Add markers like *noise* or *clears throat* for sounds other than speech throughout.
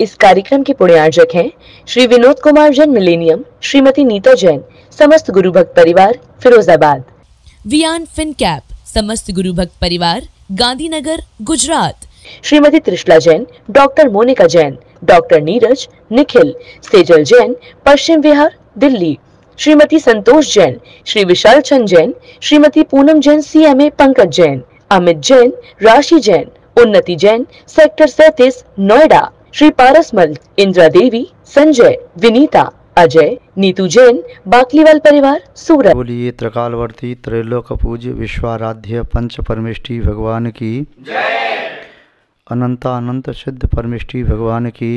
इस कार्यक्रम के पुण्यार्जक हैं श्री विनोद कुमार जैन मिलेनियम श्रीमती नीता जैन समस्त गुरु भक्त परिवार फिरोजाबाद वियान फिन कैप समस्त गुरु भक्त परिवार Gandhinagar Gujarat Shrimati Trishala Jain doctor Monika Jain doctor Neeraj Nikhil Sejal Jain Paschim Vihar Delhi Shrimati Santosh Jain Shri Vishal Chand Jain Shrimati Poonam Jain C M A Pankaj Jain Amit Jain Rashi Jain उन्नति जैन सेक्टर सैतीस नोएडा श्री पारस मल देवी संजय विनीता अजय नीतू जैन बाकलीवाल परिवार सूरत बोलिए त्रिकालवर्ती त्रैलोक पूज्य विश्वाराध्य पंच परमेष्टि भगवान की अनंत सिद्ध परमेष्टि भगवान की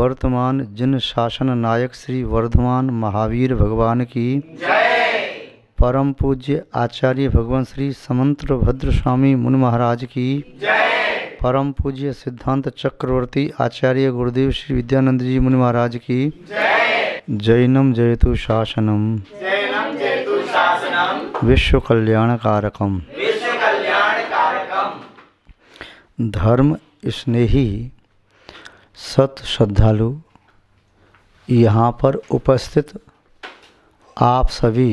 वर्तमान जिन शासन नायक श्री वर्धमान महावीर भगवान की परम पूज्य आचार्य भगवान श्री समंत्र भद्र स्वामी मुन महाराज की जय परम पूज्य सिद्धांत चक्रवर्ती आचार्य गुरुदेव श्री विद्यानंद जी मुनि महाराज की जैनम जयतु शासनम विश्व कल्याण कारकम धर्म स्नेही सत श्रद्धालु यहाँ पर उपस्थित आप सभी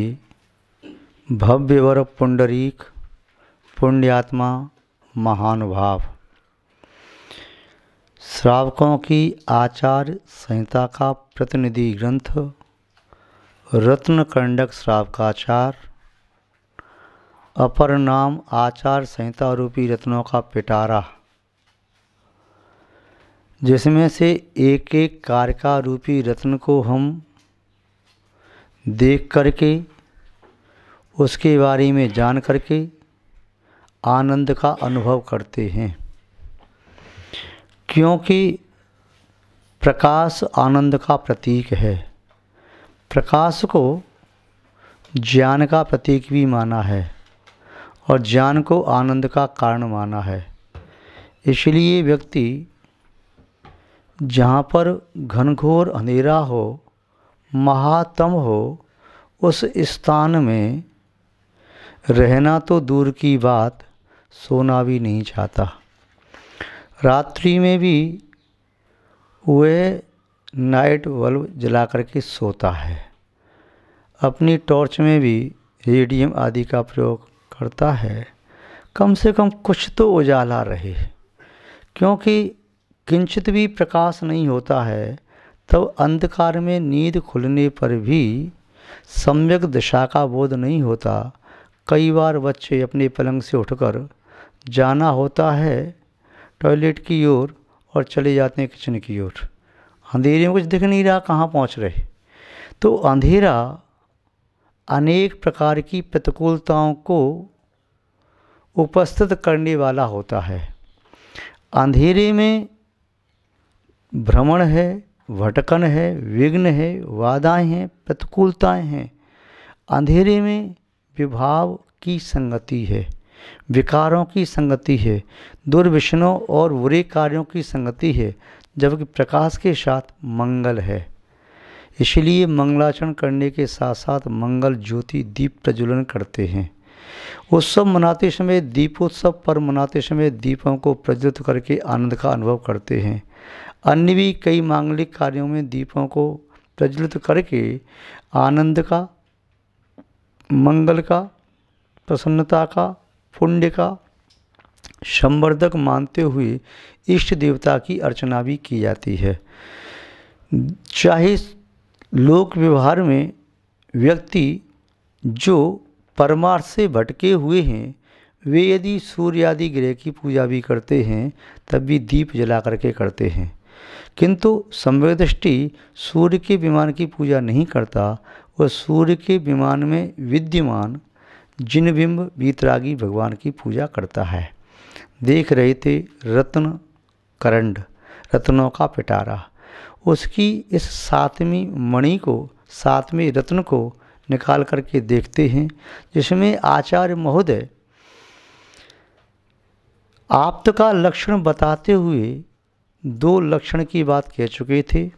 भव्य वर पुंडरीक पुण्यात्मा महानुभाव श्रावकों की आचार संहिता का प्रतिनिधि ग्रंथ रत्नकंडक श्रावकाचार अपर नाम आचार संहिता रूपी रत्नों का पिटारा जिसमें से एक एक कारिका रूपी रत्न को हम देख करके उसके बारे में जान करके आनंद का अनुभव करते हैं क्योंकि प्रकाश आनंद का प्रतीक है प्रकाश को ज्ञान का प्रतीक भी माना है और ज्ञान को आनंद का कारण माना है इसलिए व्यक्ति जहाँ पर घनघोर अंधेरा हो महातम हो उस स्थान में रहना तो दूर की बात सोना भी नहीं चाहता रात्रि में भी वह नाइट बल्ब जला करके सोता है अपनी टॉर्च में भी रेडियम आदि का प्रयोग करता है कम से कम कुछ तो उजाला रहे क्योंकि किंचित भी प्रकाश नहीं होता है तब अंधकार में नींद खुलने पर भी सम्यक दिशा का बोध नहीं होता कई बार बच्चे अपने पलंग से उठकर जाना होता है टॉयलेट की ओर और चले जाते हैं किचन की ओर अंधेरे में कुछ दिख नहीं रहा कहाँ पहुँच रहे तो अंधेरा अनेक प्रकार की प्रतिकूलताओं को उपस्थित करने वाला होता है अंधेरे में भ्रमण है भटकन है विघ्न है वादाएं हैं प्रतिकूलताएं हैं अंधेरे में विभाव की संगति है विकारों की संगति है दुर्विष्णों और बुरे कार्यों की संगति है जबकि प्रकाश के साथ मंगल है इसलिए मंगलाचरण करने के साथ साथ मंगल ज्योति दीप प्रज्वलन करते हैं उत्सव मनाते समय दीपोत्सव पर्व मनाते समय दीपों को प्रज्वलित करके आनंद का अनुभव करते हैं अन्य भी कई मांगलिक कार्यों में दीपों को प्रज्वलित करके आनंद का मंगल का प्रसन्नता का पुण्य का संवर्धक मानते हुए इष्ट देवता की अर्चना भी की जाती है चाहे लोक व्यवहार में व्यक्ति जो परमार्थ से भटके हुए हैं वे यदि सूर्य आदि ग्रह की पूजा भी करते हैं तब भी दीप जला करके करते हैं किंतु संवेदृष्टि सूर्य के विमान की पूजा नहीं करता वह सूर्य के विमान में विद्यमान बिंब वीतरागी भगवान की पूजा करता है देख रहे थे रत्न करंड रत्नों का पिटारा उसकी इस सातवीं मणि को सातवें रत्न को निकाल करके देखते हैं जिसमें आचार्य महोदय आप्त का लक्षण बताते हुए दो लक्षण की बात कह चुके थे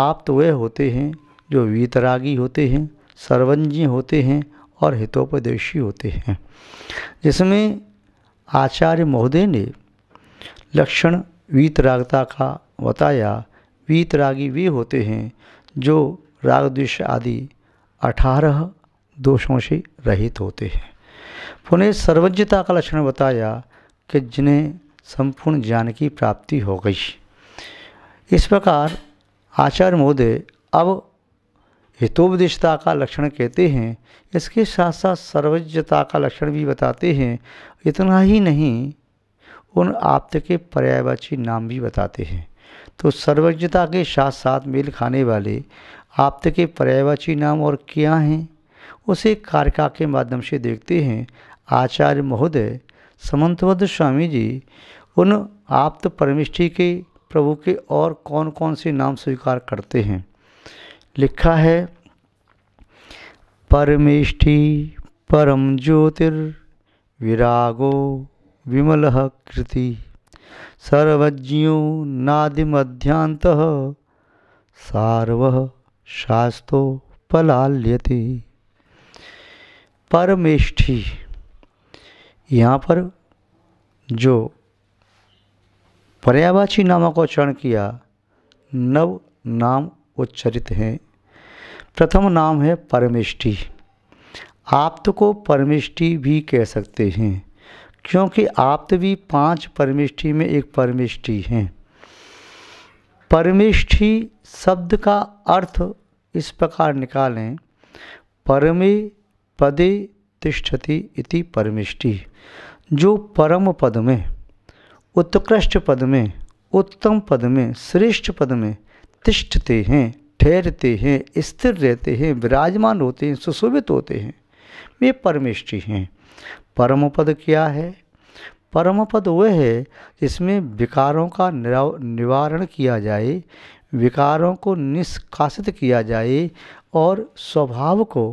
आप्त वह होते हैं जो वीतरागी होते हैं सर्वंजी होते हैं और हितोपदेशी होते हैं जिसमें आचार्य महोदय ने लक्षण वीतरागता का बताया वीतरागी वे होते हैं जो रागद्वेश आदि अठारह दोषों से रहित होते हैं पुनः सर्वज्ञता का लक्षण बताया कि जिन्हें संपूर्ण ज्ञान की प्राप्ति हो गई इस प्रकार आचार्य महोदय अब हितोपदिष्टता का लक्षण कहते हैं इसके साथ साथ सर्वज्ञता का लक्षण भी बताते हैं इतना ही नहीं उन आप्त के पर्यायवाची नाम भी बताते हैं तो सर्वज्ञता के साथ साथ मेल खाने वाले आप्त के पर्यायवाची नाम और क्या हैं उसे कारिका के माध्यम से देखते हैं आचार्य महोदय समंतवद स्वामी जी उन आप्त परमिष्ठी के प्रभु के और कौन कौन से नाम स्वीकार करते हैं लिखा है परमेष्ठी परम ज्योतिर विरागो विमल कृति सर्वज्ञो नादिमध्यांत सार्व शास्त्रो पलाल्यति परमेष्ठी यहाँ पर जो पर्यावाची नामों को चरण किया नव नाम उच्चरित हैं प्रथम नाम है परमिष्टि आप्त को परमिष्टि भी कह सकते हैं क्योंकि आप्त भी पांच परमिष्टि में एक परमिष्टि हैं परमिष्ठि शब्द का अर्थ इस प्रकार निकालें परमे पदे तिष्ठति इति परमिष्टि जो परम पद में उत्कृष्ट पद में उत्तम पद में श्रेष्ठ पद में तिष्ठते हैं ठहरते हैं स्थिर रहते हैं विराजमान होते हैं सुशोभित होते हैं वे परमेष्टि हैं परम पद क्या है परम पद वह है जिसमें विकारों का निवारण किया जाए विकारों को निष्कासित किया जाए और स्वभाव को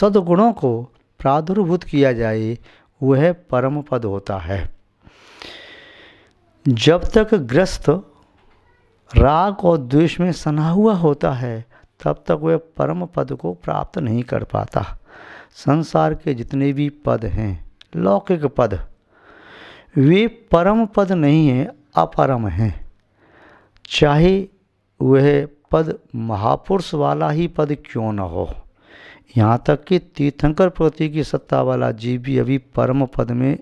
सद्गुणों को प्रादुर्भूत किया जाए वह परम पद होता है जब तक ग्रस्त राग और द्वेष में सना हुआ होता है तब तक वह परम पद को प्राप्त नहीं कर पाता संसार के जितने भी पद हैं लौकिक पद वे परम पद नहीं हैं अपरम हैं चाहे वह पद महापुरुष वाला ही पद क्यों न हो यहाँ तक कि तीर्थंकर प्रति की सत्ता वाला जीव भी अभी परम पद में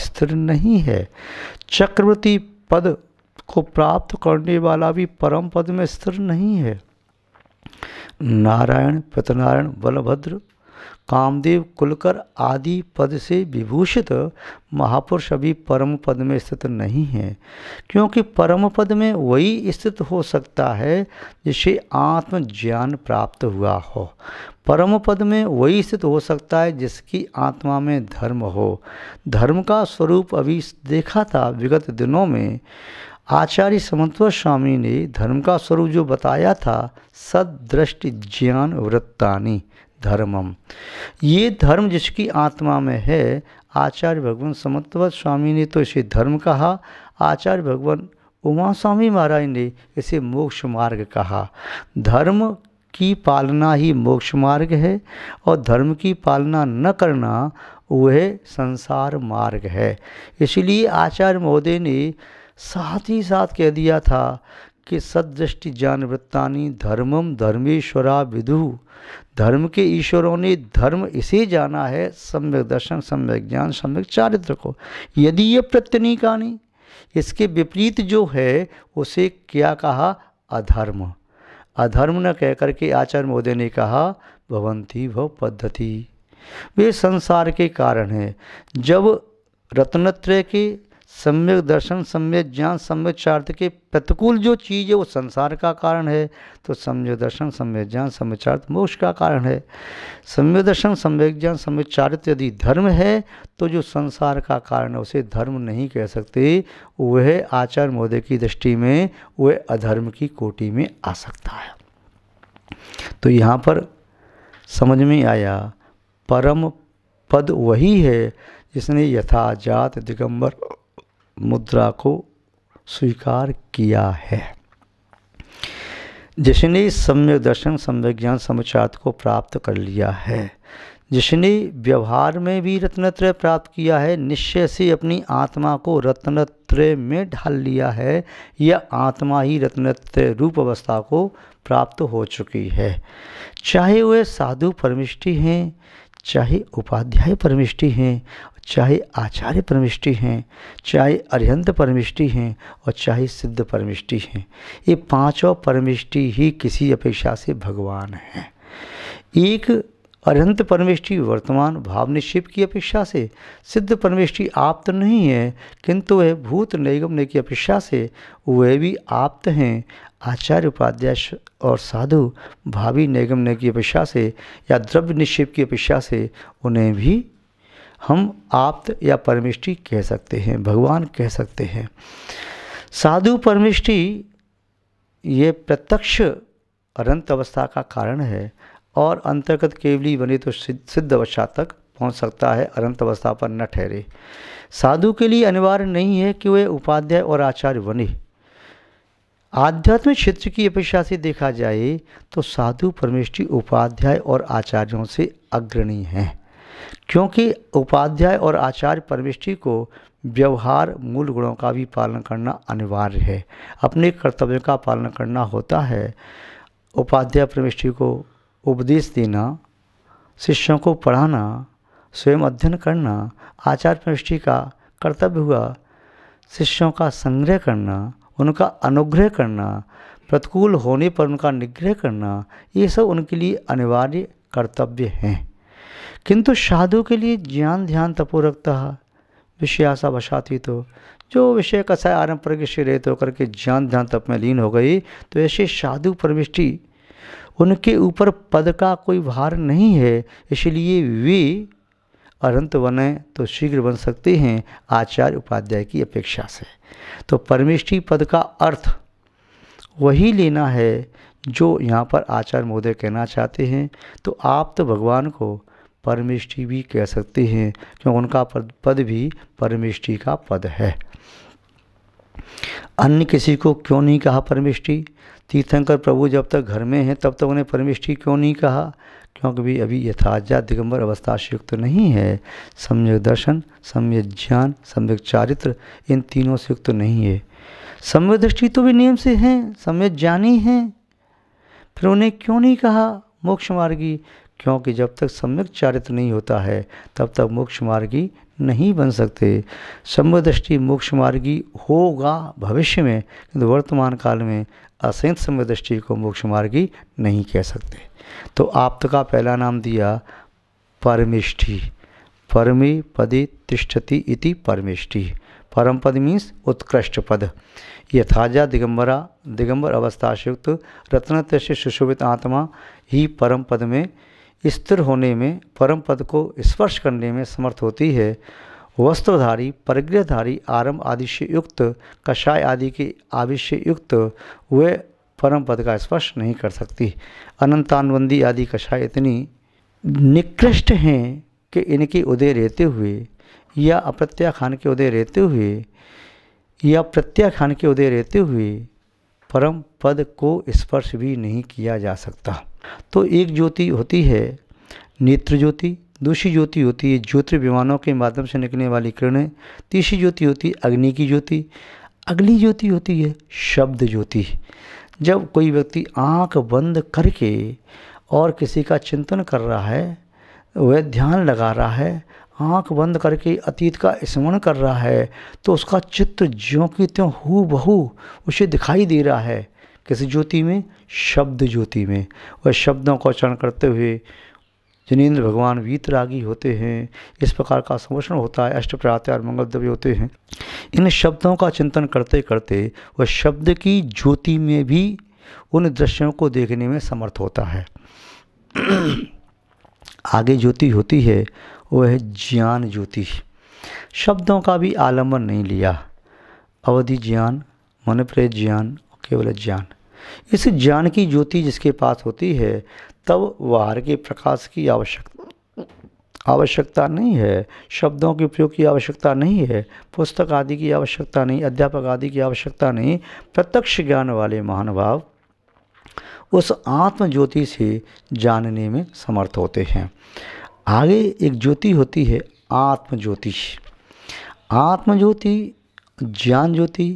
स्थिर नहीं है चक्रवर्ती पद को प्राप्त करने वाला भी परम पद में स्थिर नहीं है नारायण प्रतनारायण बलभद्र कामदेव कुलकर आदि पद से विभूषित महापुरुष अभी परम पद में स्थित नहीं है क्योंकि परम पद में वही स्थित हो सकता है जिसे आत्मज्ञान प्राप्त हुआ हो परम पद में वही स्थित हो सकता है जिसकी आत्मा में धर्म हो धर्म का स्वरूप अभी देखा था विगत दिनों में आचार्य समन्तर स्वामी ने धर्म का स्वरूप जो बताया था सदृष्टि ज्ञान वृत्तानी धर्मम ये धर्म जिसकी आत्मा में है आचार्य भगवान समत्व स्वामी ने तो इसे धर्म कहा आचार्य भगवान उमा स्वामी महाराज ने इसे मोक्ष मार्ग कहा धर्म की पालना ही मोक्ष मार्ग है और धर्म की पालना न करना वह संसार मार्ग है इसलिए आचार्य महोदय ने साथ ही साथ कह दिया था कि सदृष्टि ज्ञान धर्मम धर्मेश्वरा विदु धर्म के ईश्वरों ने धर्म इसे जाना है सम्यक दर्शन सम्यक ज्ञान सम्यक चारित्र को यदि ये प्रत्यनिकानी इसके विपरीत जो है उसे क्या कहा अधर्म अधर्म न कह करके आचार्य महोदय ने कहा भवंती भव पद्धति वे संसार के कारण हैं जब रत्नत्रय के सम्यक दर्शन सम्यक ज्ञान सम्यक चार्थ के प्रतिकूल जो चीज़ है वो संसार का कारण है तो सम्यक दर्शन सम्यक ज्ञान सम्यक चार्थ मोक्ष का कारण है सम्यक दर्शन सम्यक ज्ञान सम्यक चार्थ यदि धर्म है तो जो संसार का कारण है उसे धर्म नहीं कह सकते वह आचार महोदय की दृष्टि में वह अधर्म की कोटि में आ सकता है तो यहाँ पर समझ में आया परम पद वही है जिसने यथा जात दिगंबर मुद्रा को स्वीकार किया है जिसने सम्यक दर्शन सम्यक ज्ञान समुचात को प्राप्त कर लिया है जिसने व्यवहार में भी रत्नत्रय प्राप्त किया है निश्चय से अपनी आत्मा को रत्नत्रय में ढाल लिया है यह आत्मा ही रत्नत्रय रूप अवस्था को प्राप्त हो चुकी है चाहे वे साधु परमिष्टि हैं चाहे उपाध्याय परमिष्टि हैं चाहे आचार्य परमिष्टि हैं चाहे अरिहंत परमिष्टि हैं और चाहे सिद्ध परमिष्टि हैं ये पांचों परमिष्टि ही किसी अपेक्षा से भगवान हैं एक अर्यंत परमेष्टि वर्तमान भाव निक्षेप की अपेक्षा से सिद्ध परमेष्टि तो नहीं है किंतु वह भूत निगमने की अपेक्षा से वह भी आप्त हैं आचार्य उपाध्याय और साधु भावी निगमने की अपेक्षा से या द्रव्य निक्षेप की अपेक्षा से उन्हें भी हम आप्त या परमिष्टि कह सकते हैं भगवान कह सकते हैं साधु परमिष्टि ये प्रत्यक्ष अनंत अवस्था का कारण है और अंतर्गत केवली बने तो सिद्ध सिद्ध अवस्था तक पहुंच सकता है अनंत अवस्था पर न ठहरे साधु के लिए अनिवार्य नहीं है कि वे उपाध्याय और आचार्य बने आध्यात्मिक क्षेत्र की अपेक्षा से देखा जाए तो साधु परमेष्टि उपाध्याय और आचार्यों से अग्रणी हैं क्योंकि उपाध्याय और आचार्य प्रविष्टि को व्यवहार मूल गुणों का भी पालन करना अनिवार्य है अपने कर्तव्य का पालन करना होता है उपाध्याय प्रविष्टि को उपदेश देना शिष्यों को पढ़ाना स्वयं अध्ययन करना आचार्य प्रविष्टि का कर्तव्य हुआ शिष्यों का संग्रह करना उनका अनुग्रह करना प्रतिकूल होने पर उनका निग्रह करना ये सब उनके लिए अनिवार्य कर्तव्य हैं किंतु साधु के लिए ज्ञान ध्यान तपो है विषयासा बसाती तो जो विषय कसा सह पर प्रगति होकर के ज्ञान ध्यान तप में लीन हो गई तो ऐसे साधु प्रविष्टि उनके ऊपर पद का कोई भार नहीं है इसलिए वे अनंत बने तो शीघ्र बन सकते हैं आचार्य उपाध्याय की अपेक्षा से तो परमेष्टि पद का अर्थ वही लेना है जो यहाँ पर आचार्य महोदय कहना चाहते हैं तो आप तो भगवान को परमिष्टि भी कह सकते हैं क्योंकि उनका पद पद भी परमिष्टि का पद है अन्य किसी को क्यों नहीं कहा परमिष्टि तीर्थंकर प्रभु जब तक घर में हैं तब तक उन्हें परमिष्टि क्यों नहीं कहा क्योंकि भी अभी यथाजा दिगंबर अवस्था युक्त तो नहीं है सम्यक दर्शन सम्यक ज्ञान सम्यक चारित्र इन तीनों से युक्त तो नहीं है सम्यक दृष्टि तो भी नियम से हैं सम्यक ज्ञानी हैं फिर उन्हें क्यों नहीं कहा मोक्ष मार्गी क्योंकि जब तक सम्यक चारित्र नहीं होता है तब तक मोक्ष मार्गी नहीं बन सकते दृष्टि मोक्ष मार्गी होगा भविष्य में किंतु वर्तमान काल में असंत दृष्टि को मोक्ष मार्गी नहीं कह सकते तो आप का पहला नाम दिया परमिष्ठी परमे पदे तिष्ठति इति परमिष्ठि परम पद मीन्स उत्कृष्ट पद यथाजा दिगंबरा दिगंबर अवस्थाशयुक्त रत्न से सुशोभित आत्मा ही परम पद में स्थिर होने में परम पद को स्पर्श करने में समर्थ होती है वस्त्रधारी परिग्रहधारी आरंभ आदि से युक्त कषाय आदि के आविष युक्त वे परम पद का स्पर्श नहीं कर सकती अनंतानबंदी आदि कषाय इतनी निकृष्ट हैं कि इनके उदय रहते हुए या अप्रत्याख्यान के उदय रहते हुए या प्रत्याख्यान के उदय रहते हुए परम पद को स्पर्श भी नहीं किया जा सकता तो एक ज्योति होती है नेत्र ज्योति दूसरी ज्योति होती है ज्योति विमानों के माध्यम से निकलने वाली किरणें तीसरी ज्योति होती है अग्नि की ज्योति अगली ज्योति होती है शब्द ज्योति जब कोई व्यक्ति आंख बंद करके और किसी का चिंतन कर रहा है वह ध्यान लगा रहा है आंख बंद करके अतीत का स्मरण कर रहा है तो उसका चित्र ज्यों की त्यों हु बहू उसे दिखाई दे रहा है किस ज्योति में शब्द ज्योति में वह शब्दों का उच्चारण करते हुए जिनेन्द्र भगवान वीतरागी होते हैं इस प्रकार का समोषण होता है अष्ट और मंगल द्रव्य होते हैं इन शब्दों का चिंतन करते करते वह शब्द की ज्योति में भी उन दृश्यों को देखने में समर्थ होता है *clears throat* आगे ज्योति होती है वह है ज्ञान ज्योति शब्दों का भी आलम्बन नहीं लिया अवधि ज्ञान मनप्रेत ज्ञान केवल ज्ञान इस ज्ञान की ज्योति जिसके पास होती है तब वार के प्रकाश की आवश्यकता आवश्यकता नहीं है शब्दों के उपयोग की आवश्यकता नहीं है पुस्तक आदि की आवश्यकता नहीं अध्यापक आदि की आवश्यकता नहीं प्रत्यक्ष ज्ञान वाले महानुभाव उस आत्म ज्योति से जानने में समर्थ होते हैं आगे एक ज्योति होती है आत्म ज्योति आत्म ज्योति ज्ञान ज्योति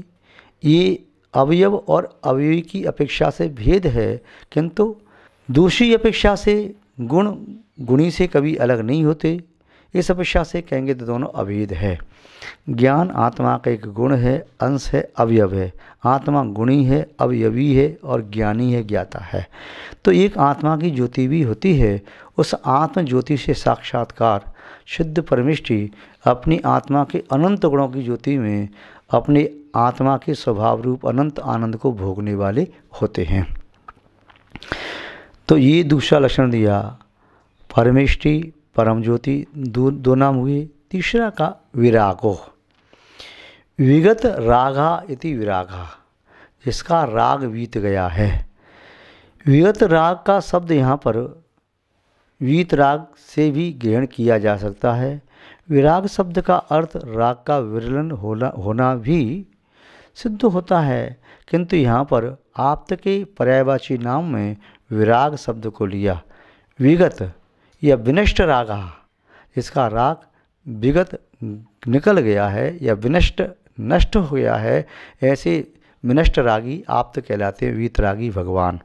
ये अवयव और अवयव की अपेक्षा से भेद है किंतु दूसरी अपेक्षा से गुण गुणी से कभी अलग नहीं होते इस अपेक्षा से कहेंगे तो दोनों अभेद है ज्ञान आत्मा का एक गुण है अंश है अवयव है आत्मा गुणी है अवयवी है और ज्ञानी है ज्ञाता है तो एक आत्मा की ज्योति भी होती है उस आत्म ज्योति से साक्षात्कार शुद्ध परमिष्टि अपनी आत्मा के अनंत गुणों की ज्योति में अपने आत्मा के स्वभाव रूप अनंत आनंद को भोगने वाले होते हैं तो ये दूसरा लक्षण दिया परमेष्टि परम ज्योति दो दो नाम हुए तीसरा का विरागो विगत रागा इति विरागा जिसका राग बीत गया है विगत राग का शब्द यहाँ पर वीत राग से भी ग्रहण किया जा सकता है विराग शब्द का अर्थ राग का विरलन होना होना भी सिद्ध होता है किंतु यहाँ पर आप्त के पर्यायवाची नाम में विराग शब्द को लिया विगत या विनष्ट राग इसका हाँ, राग विगत निकल गया है या विनष्ट नष्ट हो गया है ऐसे विनष्ट रागी आप तो कहलाते हैं वीतरागी भगवान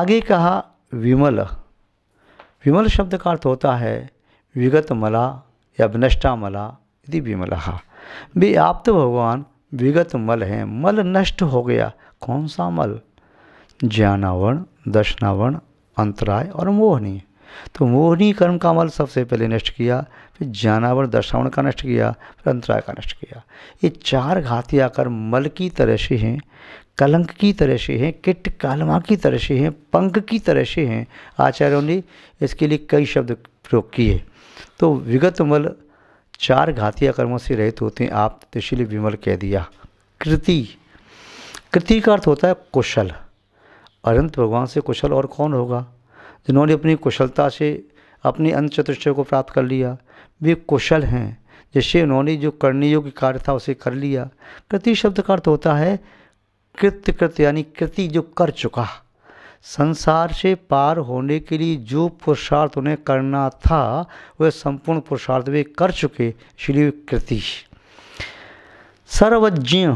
आगे कहा विमल विमल शब्द का अर्थ होता है विगत मला या विनष्टा मला यदि विमल वे आप तो भगवान विगत मल हैं मल नष्ट हो गया कौन सा मल ज्ञानावरण दर्शनावरण अंतराय और मोहनी तो मोहनी कर्म का अमल सबसे पहले नष्ट किया फिर जानावर दशावण का नष्ट किया फिर अंतराय का नष्ट किया ये चार घाती आकर मल की तरह से हैं कलंक की तरह से हैं किट कालमा की तरह से हैं पंख की तरह से हैं आचार्यों ने इसके लिए कई शब्द प्रयोग किए तो विगत मल चार घाती कर्मों से रहित होते हैं आप तो इसलिए विमल कह दिया कृति कृति का अर्थ होता है कुशल अनंत भगवान से कुशल और कौन होगा जिन्होंने अपनी कुशलता से अपने अंत चतुष्ट को प्राप्त कर लिया वे कुशल हैं जिससे उन्होंने जो करने योग्य कार्य था उसे कर लिया कृति शब्द का अर्थ होता है कृत्य कृत्य यानी कृति जो कर चुका संसार से पार होने के लिए जो पुरुषार्थ उन्हें करना था वह संपूर्ण पुरुषार्थ वे कर चुके श्री कृति सर्वज्ञ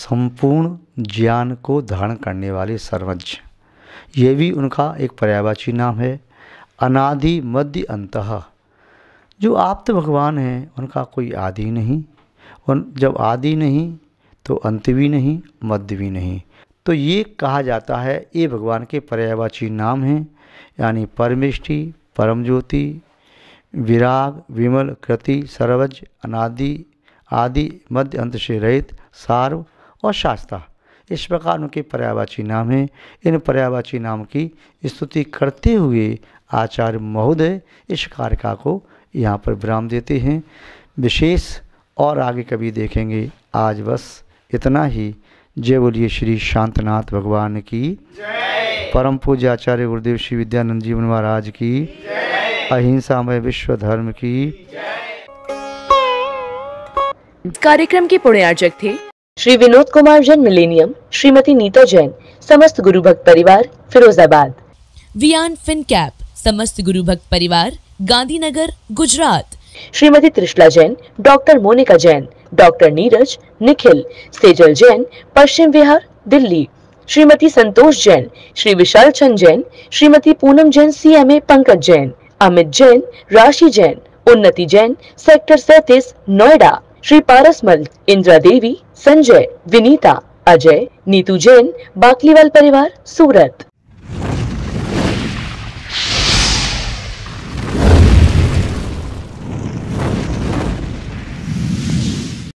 संपूर्ण ज्ञान को धारण करने वाले सर्वज्ञ ये भी उनका एक पर्यावाची नाम है अनादि मध्य अंत जो आप तो भगवान हैं उनका कोई आदि नहीं उन जब आदि नहीं तो अंत भी नहीं मध्य भी नहीं तो ये कहा जाता है ये भगवान के पर्यावाची नाम हैं यानी परमिष्टि परम ज्योति विराग विमल कृति सर्वज अनादि आदि मध्य अंत से रहित सार्व और शास्ता इस प्रकार उनके पर्यावाची नाम हैं इन पर्यावाची नाम की स्तुति करते हुए आचार्य महोदय इस कारिका को यहाँ पर विराम देते हैं विशेष और आगे कभी देखेंगे आज बस इतना ही जय बोलिए श्री शांतनाथ भगवान की परम पूज्य आचार्य गुरुदेव श्री विद्यानंद जीवन महाराज की अहिंसा में विश्व धर्म की कार्यक्रम के पुण्यार्जक थे श्री विनोद कुमार जैन मिलेनियम श्रीमती नीता जैन समस्त गुरु भक्त परिवार फिरोजाबाद वियान फिन कैप समस्त गुरु भक्त परिवार Gandhinagar Gujarat Shrimati Trishala Jain doctor Monika Jain doctor Neeraj Nikhil Sejal Jain Paschim Vihar Delhi Shrimati Santosh Jain Shri Vishal Chand Jain Shrimati Poonam Jain C A Pankaj Jain Amit Jain Rashi Jain उन्नति जैन सेक्टर सैतीस नोएडा श्री पारसमल इंद्रा देवी संजय विनीता अजय नीतू जैन बाकलीवाल परिवार सूरत